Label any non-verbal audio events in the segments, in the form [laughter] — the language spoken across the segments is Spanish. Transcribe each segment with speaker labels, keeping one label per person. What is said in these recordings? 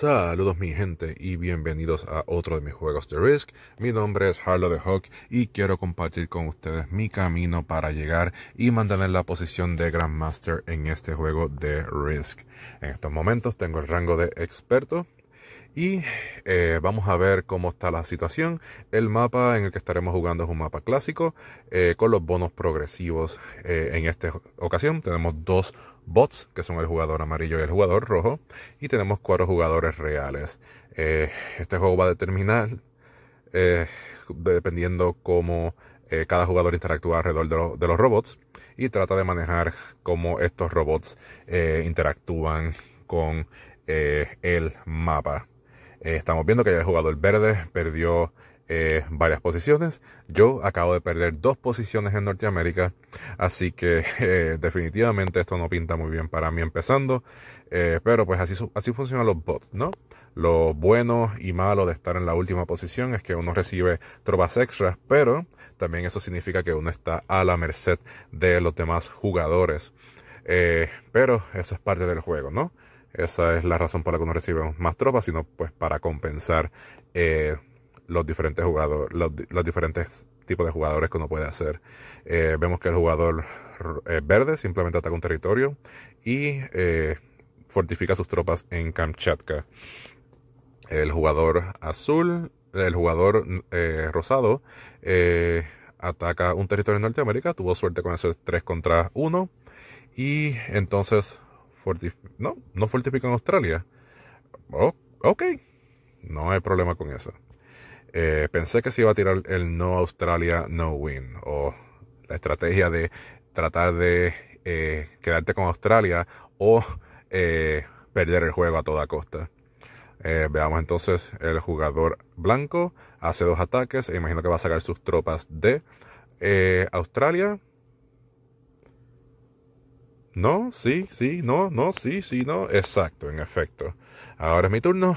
Speaker 1: Saludos mi gente y bienvenidos a otro de mis juegos de Risk. Mi nombre es Harlow de Hawk y quiero compartir con ustedes mi camino para llegar y mantener la posición de Grandmaster en este juego de Risk. En estos momentos tengo el rango de experto y eh, vamos a ver cómo está la situación. El mapa en el que estaremos jugando es un mapa clásico eh, con los bonos progresivos. Eh, en esta ocasión tenemos dos bots, que son el jugador amarillo y el jugador rojo, y tenemos cuatro jugadores reales. Eh, este juego va a determinar, eh, dependiendo cómo eh, cada jugador interactúa alrededor de, de, los robots, y trata de manejar cómo estos robots interactúan con el mapa. estamos viendo que el jugador verde perdió eh, varias posiciones. Yo acabo de perder dos posiciones en Norteamérica, así que [laughs] eh, definitivamente esto no pinta muy bien para mí empezando, eh, pero pues así, así funcionan los bots, ¿no? Lo bueno y malo de estar en la última posición es que uno recibe tropas extras, pero también eso significa que uno está a la merced de los demás jugadores. pero eso es parte del juego, ¿no? Esa es la razón por la que uno recibe más tropas, sino pues para compensar los diferentes jugadores, los, diferentes tipos de jugadores que uno puede hacer. Eh, vemos que el jugador eh, verde simplemente ataca un territorio y eh, fortifica sus tropas en Kamchatka. El jugador azul, el jugador rosado, ataca un territorio en Norteamérica, tuvo suerte con hacer 3 contra 1 y entonces no, no fortifica en Australia. Oh, ok, no hay problema con eso. Eh, pensé que se iba a tirar el no Australia, no win, o la estrategia de tratar de eh, quedarte con Australia o eh, perder el juego a toda costa. veamos entonces el jugador blanco, hace dos ataques, e imagino que va a sacar sus tropas de Australia. No, sí, sí, no, no, sí, sí, no, exacto, en efecto. Ahora es mi turno.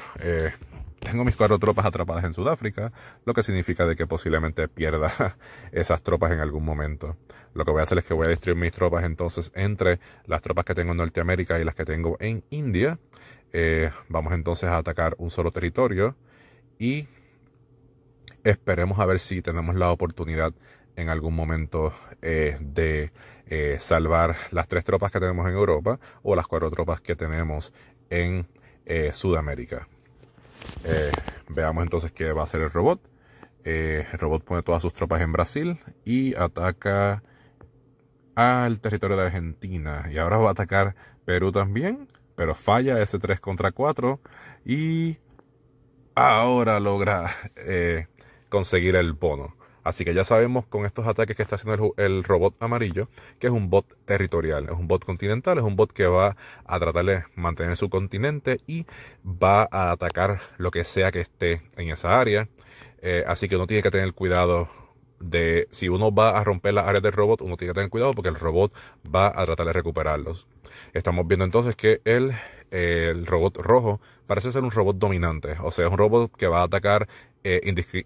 Speaker 1: Tengo mis cuatro tropas atrapadas en Sudáfrica, lo que significa de que posiblemente pierda [laughs] esas tropas en algún momento. Lo que voy a hacer es que voy a distribuir mis tropas entonces entre las tropas que tengo en Norteamérica y las que tengo en India. Eh, vamos entonces a atacar un solo territorio y esperemos a ver si tenemos la oportunidad en algún momento eh, de eh, salvar las tres tropas que tenemos en Europa o las cuatro tropas que tenemos en Sudamérica. Eh, veamos entonces qué va a hacer el robot. Eh, el robot pone todas sus tropas en Brasil y ataca al territorio de Argentina. Y ahora va a atacar Perú también, pero falla ese 3 contra 4 y ahora logra eh, conseguir el bono. Así que ya sabemos con estos ataques que está haciendo el, robot amarillo, que es un bot territorial, es un bot continental, es un bot que va a tratar de mantener su continente y va a atacar lo que sea que esté en esa área. Eh, así que uno tiene que tener cuidado si uno va a romper las áreas del robot, uno tiene que tener cuidado porque el robot va a tratar de recuperarlos. Estamos viendo entonces que el, robot rojo parece ser un robot dominante, o sea, es un robot que va a atacar eh,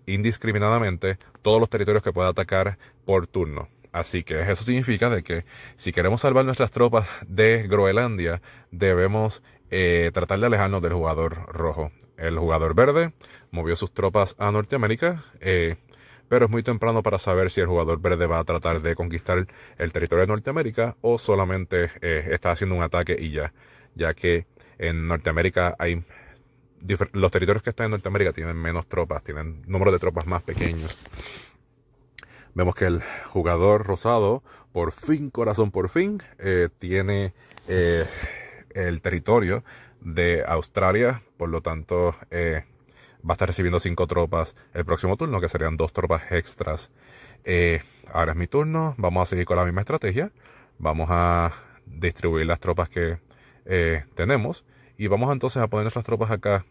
Speaker 1: indiscriminadamente todos los territorios que pueda atacar por turno. Así que eso significa de que si queremos salvar nuestras tropas de Groenlandia, debemos eh, tratar de alejarnos del jugador rojo. El jugador verde movió sus tropas a Norteamérica. Eh, pero es muy temprano para saber si el jugador verde va a tratar de conquistar el territorio de Norteamérica o solamente eh, está haciendo un ataque y ya, ya que en Norteamérica hay los territorios que están en Norteamérica tienen menos tropas, tienen números de tropas más pequeños. Vemos que el jugador rosado, por fin, corazón por fin, eh, tiene eh, el territorio de Australia, por lo tanto, va a estar recibiendo cinco tropas el próximo turno, que serían dos tropas extras. Eh, ahora es mi turno, vamos a seguir con la misma estrategia. Vamos a distribuir las tropas que eh, tenemos y vamos entonces a poner nuestras tropas acá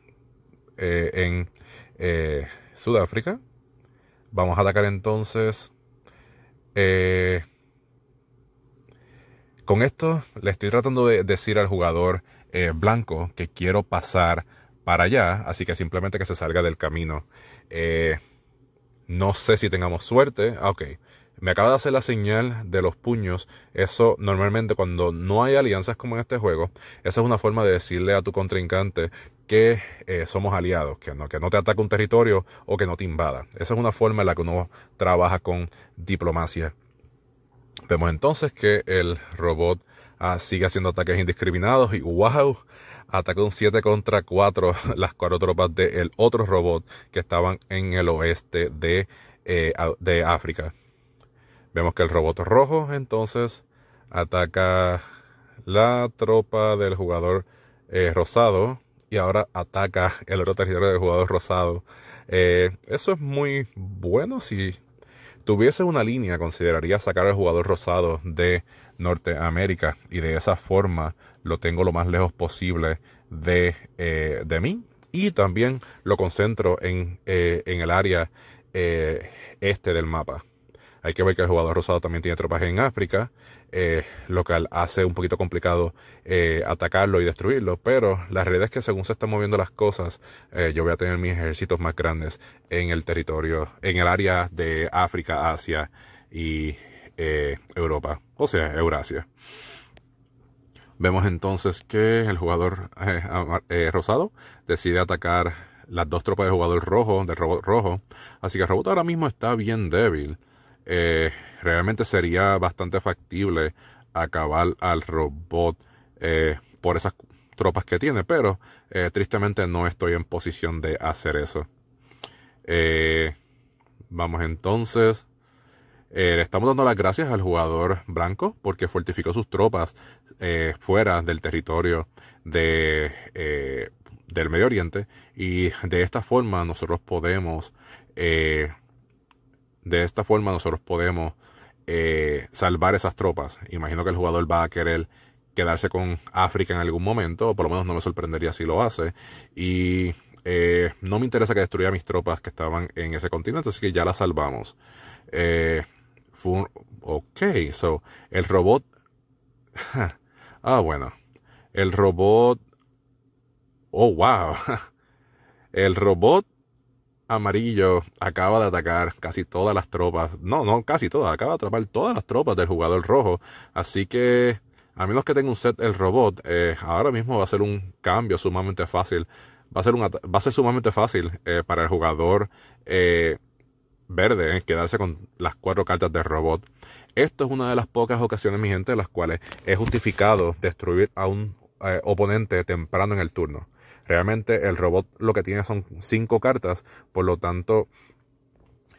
Speaker 1: eh, en Sudáfrica. Vamos a atacar entonces... con esto le estoy tratando de decir al jugador blanco que quiero pasar para allá, así que simplemente que se salga del camino. Eh, no sé si tengamos suerte. Ah, ok. Me acaba de hacer la señal de los puños. Eso normalmente cuando no hay alianzas como en este juego, esa es una forma de decirle a tu contrincante que eh, somos aliados, que no, que no te ataque un territorio o que no te invada. Esa es una forma en la que uno trabaja con diplomacia. Vemos entonces que el robot ah, sigue haciendo ataques indiscriminados y wow, ataca un 7 contra 4 [laughs] las cuatro tropas del otro robot que estaban en el oeste de, eh, de África. Vemos que el robot rojo entonces ataca la tropa del jugador eh, rosado y ahora ataca el otro territorio del jugador rosado. Eh, eso es muy bueno si tuviese una línea, consideraría sacar al jugador rosado de Norteamérica y de esa forma lo tengo lo más lejos posible de, eh, de mí y también lo concentro en, eh, en el área eh, este del mapa. Hay que ver que el jugador rosado también tiene tropas en África, eh, lo cual hace un poquito complicado eh, atacarlo y destruirlo. Pero la realidad es que según se están moviendo las cosas, eh, yo voy a tener mis ejércitos más grandes en el territorio, en el área de África, Asia y Europa, o sea, Eurasia. Vemos entonces que el jugador rosado decide atacar las dos tropas del jugador rojo, del robot rojo. Así que el robot ahora mismo está bien débil. Eh, realmente sería bastante factible acabar al robot eh, por esas tropas que tiene, pero eh, tristemente no estoy en posición de hacer eso. vamos entonces. le estamos dando las gracias al jugador blanco porque fortificó sus tropas fuera del territorio del Medio Oriente y de esta forma nosotros podemos de esta forma nosotros podemos eh, salvar esas tropas. Imagino que el jugador va a querer quedarse con África en algún momento, o por lo menos no me sorprendería si lo hace. Y eh, no me interesa que destruya mis tropas que estaban en ese continente, así que ya las salvamos. Eh, ok, so, el robot... [laughs] ah, bueno. El robot... Oh, wow. [laughs] el robot amarillo acaba de atacar casi todas las tropas. No, no, casi todas. Acaba de atrapar todas las tropas del jugador rojo. Así que, a menos que tenga un set el robot, eh, ahora mismo va a ser un cambio sumamente fácil. Va a ser, un, va a ser sumamente fácil eh, para el jugador eh, verde quedarse con las cuatro cartas del robot. Esto es una de las pocas ocasiones, mi gente, en las cuales es justificado destruir a un oponente temprano en el turno. Realmente el robot lo que tiene son cinco cartas, por lo tanto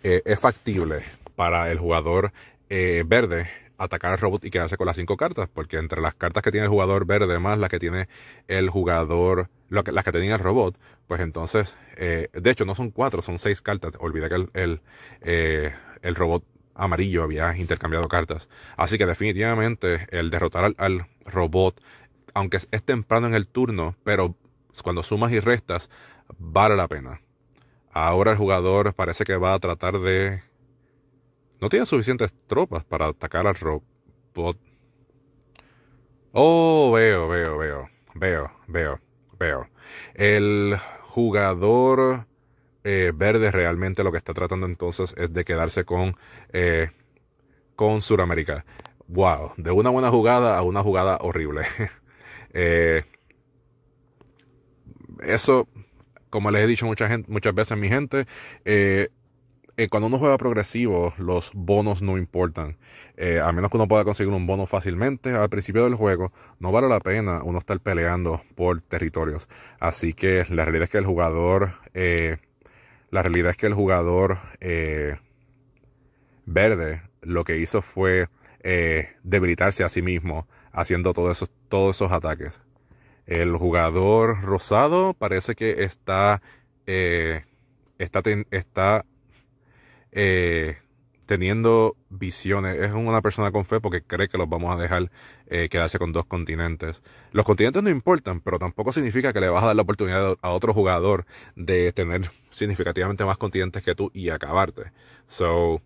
Speaker 1: eh, es factible para el jugador eh, verde atacar al robot y quedarse con las cinco cartas, porque entre las cartas que tiene el jugador verde más las que tiene el jugador, las que tenía el robot, pues entonces, eh, de hecho no son cuatro, son seis cartas. olvida que el, el, robot amarillo había intercambiado cartas. Así que definitivamente el derrotar al, robot, aunque es temprano en el turno, pero pues, cuando sumas y restas, vale la pena. Ahora el jugador parece que va a tratar de... No tiene suficientes tropas para atacar al robot. Oh, veo, veo, veo, veo, veo, veo. El jugador eh, verde realmente lo que está tratando entonces es de quedarse con, eh, con Suramérica Wow, de una buena jugada a una jugada horrible. [laughs] eh, eso, como les he dicho muchas veces a mi gente, eh, eh, cuando uno juega progresivo, los bonos no importan. Eh, a menos que uno pueda conseguir un bono fácilmente al principio del juego, no vale la pena uno estar peleando por territorios. Así que la realidad es que el jugador, la realidad es que el jugador verde lo que hizo fue debilitarse a sí mismo haciendo todos todos esos ataques. El jugador rosado parece que está, eh, está, eh, teniendo visiones. Es una persona con fe porque cree que los vamos a dejar eh, quedarse con dos continentes. Los continentes no importan, pero tampoco significa que le vas a dar la oportunidad a otro jugador de tener significativamente más continentes que tú y acabarte. So,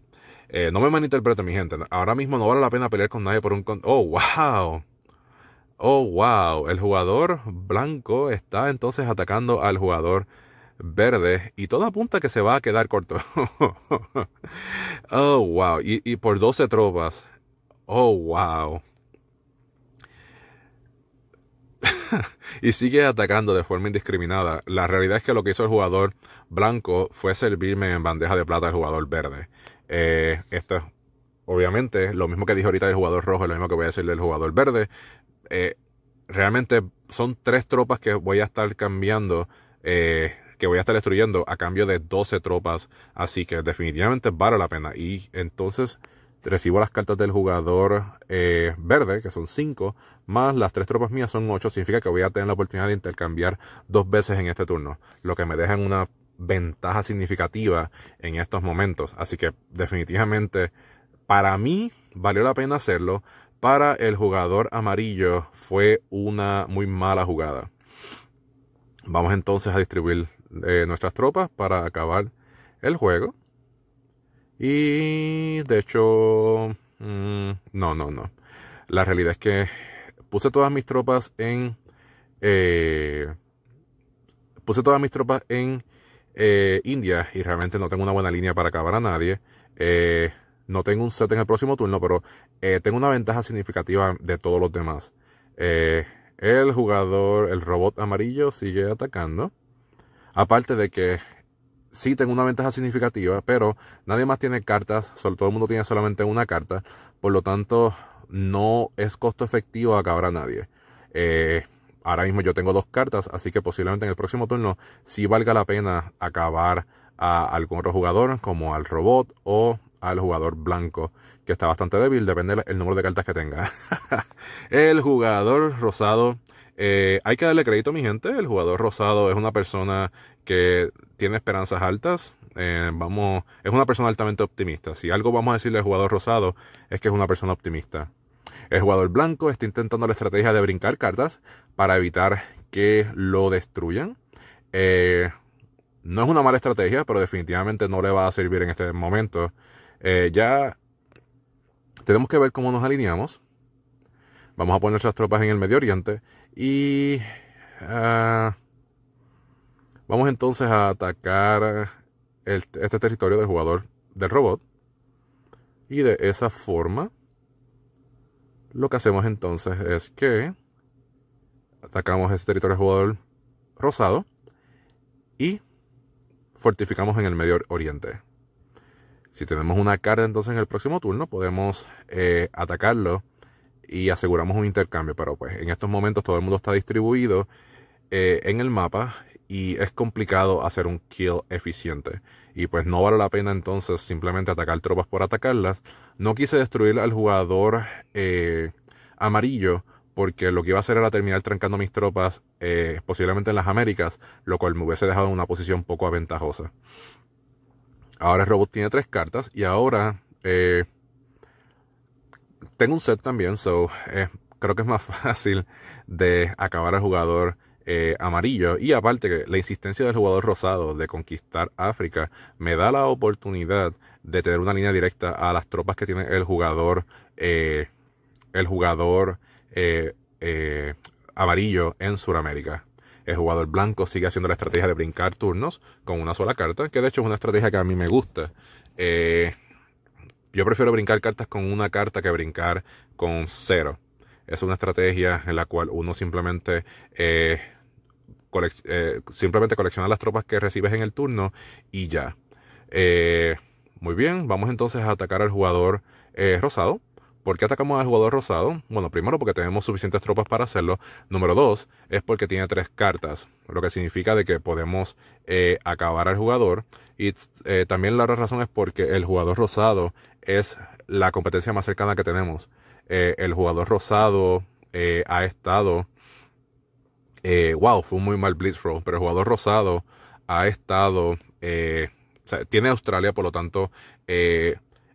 Speaker 1: no me malinterprete, mi gente. Ahora mismo no vale la pena pelear con nadie por un. oh, wow. Oh, wow, el jugador blanco está entonces atacando al jugador verde y todo apunta que se va a quedar corto. [laughs] oh, wow, y, por 12 tropas. Oh, wow. [laughs] y sigue atacando de forma indiscriminada. La realidad es que lo que hizo el jugador blanco fue servirme en bandeja de plata al jugador verde. Eh, esto es obviamente, lo mismo que dijo ahorita el jugador rojo, es lo mismo que voy a decirle al jugador verde. Eh, realmente son tres tropas que voy a estar cambiando, eh, que voy a estar destruyendo a cambio de 12 tropas. Así que definitivamente vale la pena. Y entonces recibo las cartas del jugador eh, verde, que son 5, más las tres tropas mías son 8. Significa que voy a tener la oportunidad de intercambiar dos veces en este turno, lo que me deja en una ventaja significativa en estos momentos. Así que definitivamente para mí valió la pena hacerlo para el jugador amarillo fue una muy mala jugada. Vamos entonces a distribuir eh, nuestras tropas para acabar el juego. Y de hecho, mm, no, no, no. La realidad es que puse todas mis tropas en... Eh, puse todas mis tropas en eh, India y realmente no tengo una buena línea para acabar a nadie. Eh, no tengo un set en el próximo turno, pero eh, tengo una ventaja significativa de todos los demás. Eh, el jugador, el robot amarillo sigue atacando. Aparte de que sí tengo una ventaja significativa, pero nadie más tiene cartas, todo el mundo tiene solamente una carta, por lo tanto no es costo efectivo acabar a nadie. Eh, ahora mismo yo tengo dos cartas, así que posiblemente en el próximo turno sí valga la pena acabar a algún otro jugador, como al robot o al jugador blanco, que está bastante débil, depende del número de cartas que tenga. [laughs] el jugador rosado, eh, hay que darle crédito, mi gente. El jugador rosado es una persona que tiene esperanzas altas. Eh, vamos, es una persona altamente optimista. Si algo vamos a decirle al jugador rosado, es que es una persona optimista. El jugador blanco está intentando la estrategia de brincar cartas para evitar que lo destruyan. Eh, no es una mala estrategia, pero definitivamente no le va a servir en este momento. Eh, ya tenemos que ver cómo nos alineamos. Vamos a poner nuestras tropas en el Medio Oriente y ah, vamos entonces a atacar este territorio del jugador del robot. Y de esa forma, lo que hacemos entonces es que atacamos este territorio del jugador rosado y fortificamos en el Medio Oriente. Si tenemos una carta, entonces en el próximo turno podemos eh, atacarlo y aseguramos un intercambio. Pero pues en estos momentos todo el mundo está distribuido eh, en el mapa y es complicado hacer un kill eficiente. Y pues no vale la pena entonces simplemente atacar tropas por atacarlas. No quise destruir al jugador eh, amarillo porque lo que iba a hacer era terminar trancando mis tropas posiblemente en las Américas, lo cual me hubiese dejado en una posición poco aventajosa. Ahora el robot tiene tres cartas. Y ahora eh, tengo un set también. So, eh, creo que es más [laughs] fácil de acabar al jugador eh, amarillo. Y aparte que la insistencia del jugador rosado de conquistar África me da la oportunidad de tener una línea directa a las tropas que tiene el jugador. el jugador amarillo en Sudamérica. El jugador blanco sigue haciendo la estrategia de brincar turnos con una sola carta, que de hecho es una estrategia que a mí me gusta. Eh, yo prefiero brincar cartas con una carta que brincar con cero. Es una estrategia en la cual uno simplemente... Eh, eh, simplemente colecciona las tropas que recibes en el turno y ya. muy bien, vamos entonces a atacar al jugador rosado ¿Por qué atacamos al jugador rosado? Bueno, primero porque tenemos suficientes tropas para hacerlo. Número dos es porque tiene tres cartas, lo que significa de que podemos eh, acabar al jugador. Y eh, también la otra razón es porque el jugador rosado es la competencia más cercana que tenemos. Eh, el jugador rosado ha estado... wow, fue muy mal blitz pero el jugador rosado ha estado... O sea, tiene Australia, por lo tanto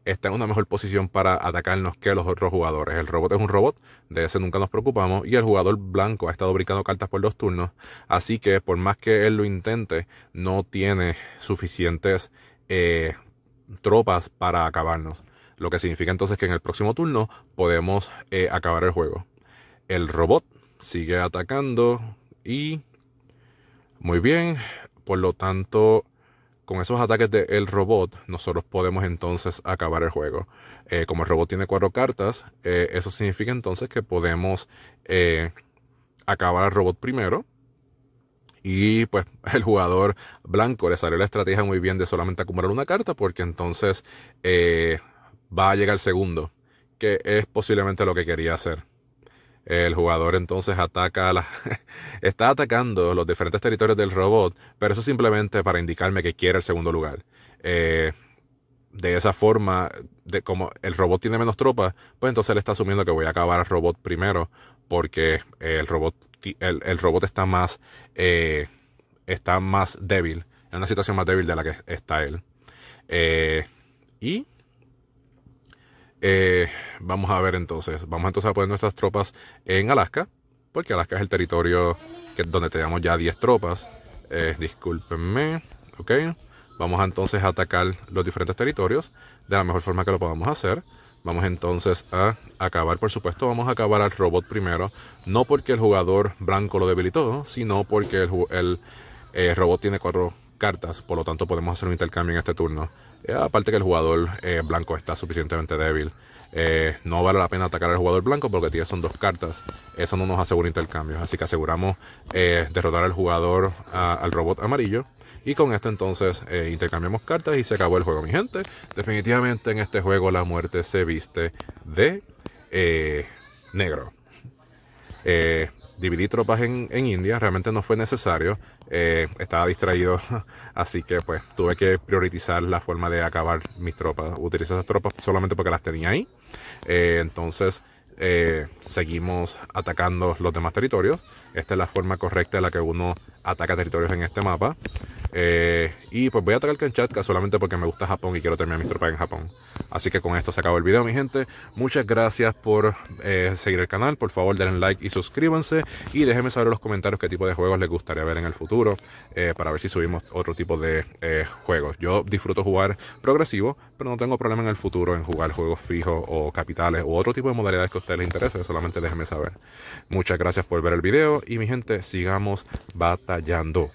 Speaker 1: está en una mejor posición para atacarnos que los otros jugadores. El robot es un robot, de ese nunca nos preocupamos, y el jugador blanco ha estado brincando cartas por dos turnos, así que por más que él lo intente, no tiene suficientes eh, tropas para acabarnos. Lo que significa entonces que en el próximo turno podemos eh, acabar el juego. El robot sigue atacando y... Muy bien, por lo tanto con esos ataques de robot, nosotros podemos entonces acabar el juego. Eh, como el robot tiene cuatro cartas, eh, eso significa entonces que podemos eh, acabar al robot primero. Y pues [laughs] el jugador blanco le salió la estrategia muy bien de solamente acumular una carta, porque entonces va a llegar el segundo, que es posiblemente lo que quería hacer. El jugador entonces ataca a la... [laughs] está atacando los diferentes territorios del robot, pero eso simplemente para indicarme que quiere el segundo lugar. Eh, de esa forma, de como el robot tiene menos tropas, pues entonces le está asumiendo que voy a acabar al robot primero, porque el robot, el, robot está más eh, está más débil, en una situación más débil de la que está él. Eh, y eh, vamos a ver entonces, vamos entonces a poner nuestras tropas en Alaska, porque Alaska es el territorio que, donde tenemos ya 10 tropas. Eh, discúlpenme, ok. Vamos entonces a atacar los diferentes territorios de la mejor forma que lo podamos hacer. Vamos entonces a acabar, por supuesto, vamos a acabar al robot primero, no porque el jugador blanco lo debilitó, sino porque el, eh, robot tiene cuatro cartas, por lo tanto podemos hacer un intercambio en este turno eh, aparte que el jugador eh, blanco está suficientemente débil. Eh, no vale la pena atacar al jugador blanco porque tiene son dos cartas. Eso no nos asegura intercambio, Así que aseguramos derrotar al jugador, al robot amarillo. Y con esto entonces intercambiamos cartas y se acabó el juego, mi gente. Definitivamente en este juego la muerte se viste de negro dividí tropas en, en India, realmente no fue necesario, eh, estaba distraído, [laughs] así que pues tuve que priorizar la forma de acabar mis tropas. Utilicé esas tropas solamente porque las tenía ahí, eh, entonces eh, seguimos atacando los demás territorios. Esta es la forma correcta de la que uno ataca territorios en este mapa. Eh, y pues voy a el Kanchatka solamente porque me gusta Japón y quiero terminar mi tropa en Japón. Así que con esto se acabó el video, mi gente. Muchas gracias por eh, seguir el canal. Por favor, denle like y suscríbanse. Y déjenme saber en los comentarios qué tipo de juegos les gustaría ver en el futuro. Eh, para ver si subimos otro tipo de juegos. Yo disfruto jugar progresivo, pero no tengo problema en el futuro en jugar juegos fijos o capitales O otro tipo de modalidades que a ustedes les interese. Solamente déjenme saber. Muchas gracias por ver el video. Y mi gente, sigamos batallando hallando.